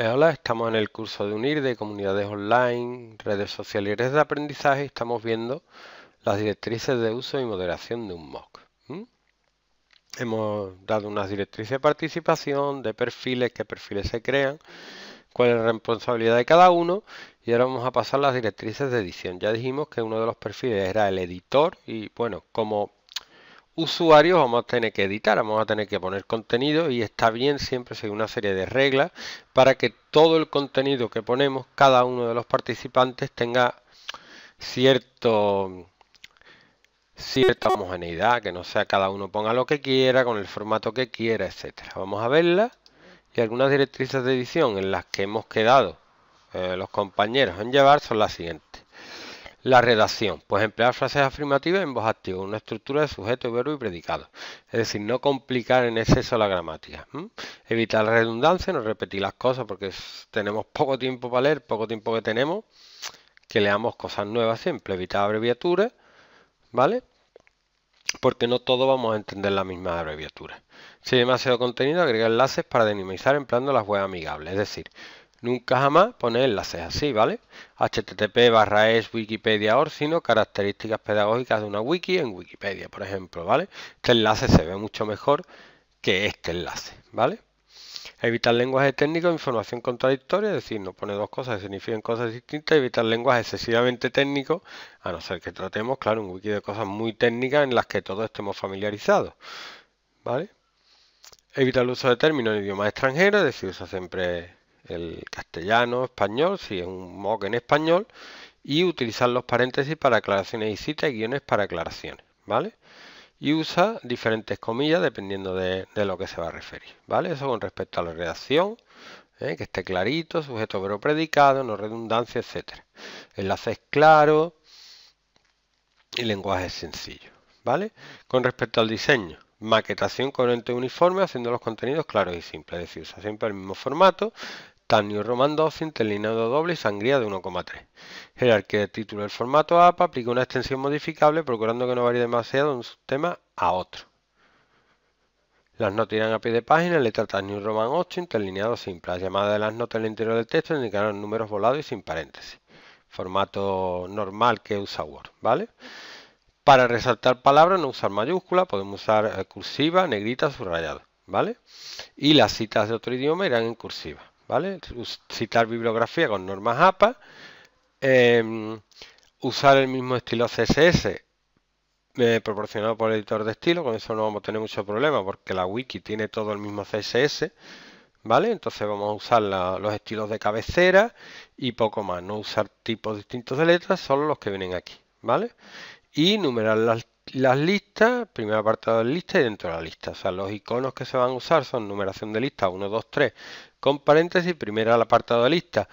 Eh, hola, estamos en el curso de UNIR de comunidades online, redes sociales y redes de aprendizaje. Estamos viendo las directrices de uso y moderación de un MOOC. Hemos dado unas directrices de participación, de perfiles, qué perfiles se crean, cuál es la responsabilidad de cada uno. Y ahora vamos a pasar las directrices de edición. Ya dijimos que uno de los perfiles era el editor y bueno, como usuarios vamos a tener que editar, vamos a tener que poner contenido y está bien siempre seguir una serie de reglas para que todo el contenido que ponemos, cada uno de los participantes tenga cierto cierta homogeneidad, que no sea cada uno ponga lo que quiera, con el formato que quiera, etcétera. Vamos a verla y algunas directrices de edición en las que hemos quedado eh, los compañeros en llevar son las siguientes. La redacción. Pues emplear frases afirmativas en voz activa, una estructura de sujeto, verbo y predicado. Es decir, no complicar en exceso la gramática. Evitar la redundancia, no repetir las cosas porque tenemos poco tiempo para leer, poco tiempo que tenemos, que leamos cosas nuevas siempre. Evitar abreviaturas, ¿vale? Porque no todos vamos a entender la misma abreviatura. Si hay demasiado contenido, agregar enlaces para dinamizar empleando las web amigables. Es decir, Nunca jamás poner enlaces así, ¿vale? http barra es wikipedia or sino características pedagógicas de una wiki en Wikipedia, por ejemplo, ¿vale? Este enlace se ve mucho mejor que este enlace, ¿vale? Evitar lenguaje técnico, información contradictoria, es decir, no pone dos cosas que significan cosas distintas, evitar lenguaje excesivamente técnico, a no ser que tratemos, claro, un wiki de cosas muy técnicas en las que todos estemos familiarizados, ¿vale? Evitar el uso de términos en idiomas extranjeros, es decir, usa siempre el castellano, español, si es un mock en español, y utilizar los paréntesis para aclaraciones y citas y guiones para aclaraciones, ¿vale? Y usa diferentes comillas dependiendo de, lo que se va a referir, ¿vale? Eso con respecto a la redacción, ¿eh? que esté clarito, sujeto pero predicado, no redundancia, etcétera. Enlace es claro y lenguaje sencillo, ¿vale? Con respecto al diseño, maquetación con uniforme haciendo los contenidos claros y simples, es decir, usa siempre el mismo formato, New Roman 12, interlineado doble y sangría de 1,3. Jerarquía de título del formato APA, aplica una extensión modificable procurando que no varíe demasiado de un tema a otro. Las notas irán a pie de página, letra New Roman 8, interlineado simple. La llamada de las notas en el interior del texto indicarán números volados y sin paréntesis. Formato normal que usa Word, ¿vale? Para resaltar palabras no usar mayúscula, podemos usar eh, cursiva, negrita, subrayado, ¿vale? Y las citas de otro idioma irán en cursiva, ¿vale? Citar bibliografía con normas APA, em, usar el mismo estilo CSS eh, proporcionado por el editor de estilo, con eso no vamos a tener mucho problema porque la wiki tiene todo el mismo CSS, ¿vale? Entonces vamos a usar los estilos de cabecera y poco más, no usar tipos distintos de letras, solo los que vienen aquí, ¿vale? y numerar las, listas, primer apartado de lista y dentro de la lista. O sea, los iconos que se van a usar son numeración de lista 1, 2, 3, con paréntesis, primero el apartado de lista,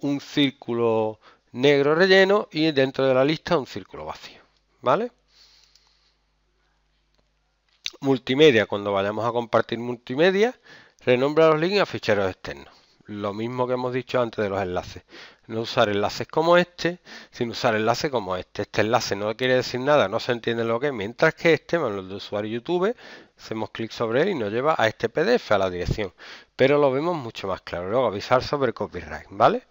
un círculo negro relleno y dentro de la lista un círculo vacío. ¿Vale? Multimedia, cuando vayamos a compartir multimedia, renombra los links a ficheros externos. Lo mismo que hemos dicho antes de los enlaces. No usar enlaces como este, sino usar enlaces como este. Este enlace no quiere decir nada, no se entiende lo que es. Mientras que este, el de usuario YouTube, hacemos clic sobre él y nos lleva a este PDF, a la dirección. Pero lo vemos mucho más claro. Luego avisar sobre copyright, ¿vale?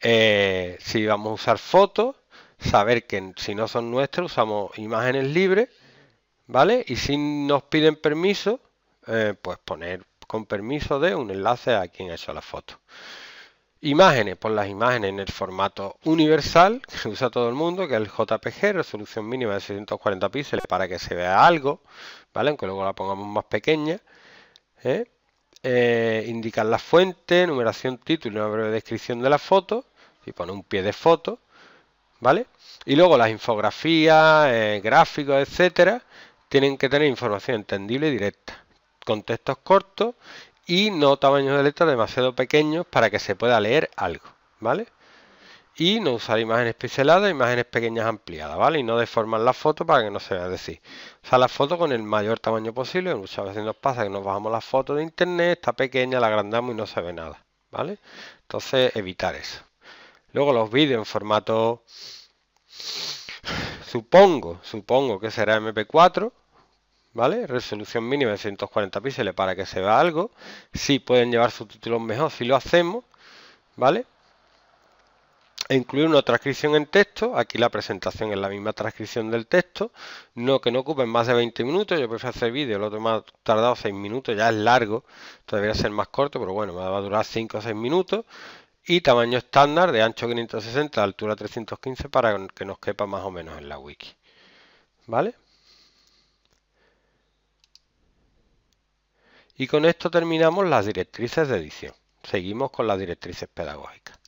Eh, si vamos a usar fotos, saber que si no son nuestras. usamos imágenes libres, ¿vale? Y si nos piden permiso, eh, pues poner con permiso de un enlace a quien ha hecho la foto. Imágenes, por las imágenes en el formato universal que usa todo el mundo, que es el JPG, resolución mínima de 640 píxeles para que se vea algo, ¿vale? Aunque luego la pongamos más pequeña. ¿eh? Eh, indicar la fuente, numeración, título y una breve descripción de la foto. Y pone un pie de foto, ¿vale? Y luego las infografías, eh, gráficos, etcétera, tienen que tener información entendible y directa con textos cortos y no tamaños de letra demasiado pequeños para que se pueda leer algo, ¿vale? Y no usar imágenes pixeladas, imágenes pequeñas ampliadas, ¿vale? Y no deformar la foto para que no se vea, decir. decir, usar la foto con el mayor tamaño posible. Muchas veces nos pasa que nos bajamos la foto de internet, está pequeña, la agrandamos y no se ve nada, ¿vale? Entonces, evitar eso. Luego los vídeos en formato... Supongo, supongo que será MP4, ¿vale? Resolución mínima de 140 píxeles para que se vea algo. si pueden llevar subtítulos mejor si lo hacemos, ¿vale? E incluir una transcripción en texto, aquí la presentación es la misma transcripción del texto, no que no ocupen más de 20 minutos, yo prefiero hacer vídeo, lo otro me ha tardado 6 minutos, ya es largo, debería ser más corto, pero bueno, va a durar 5 o 6 minutos, y tamaño estándar de ancho 560, altura 315 para que nos quepa más o menos en la wiki, ¿vale? Y con esto terminamos las directrices de edición. Seguimos con las directrices pedagógicas.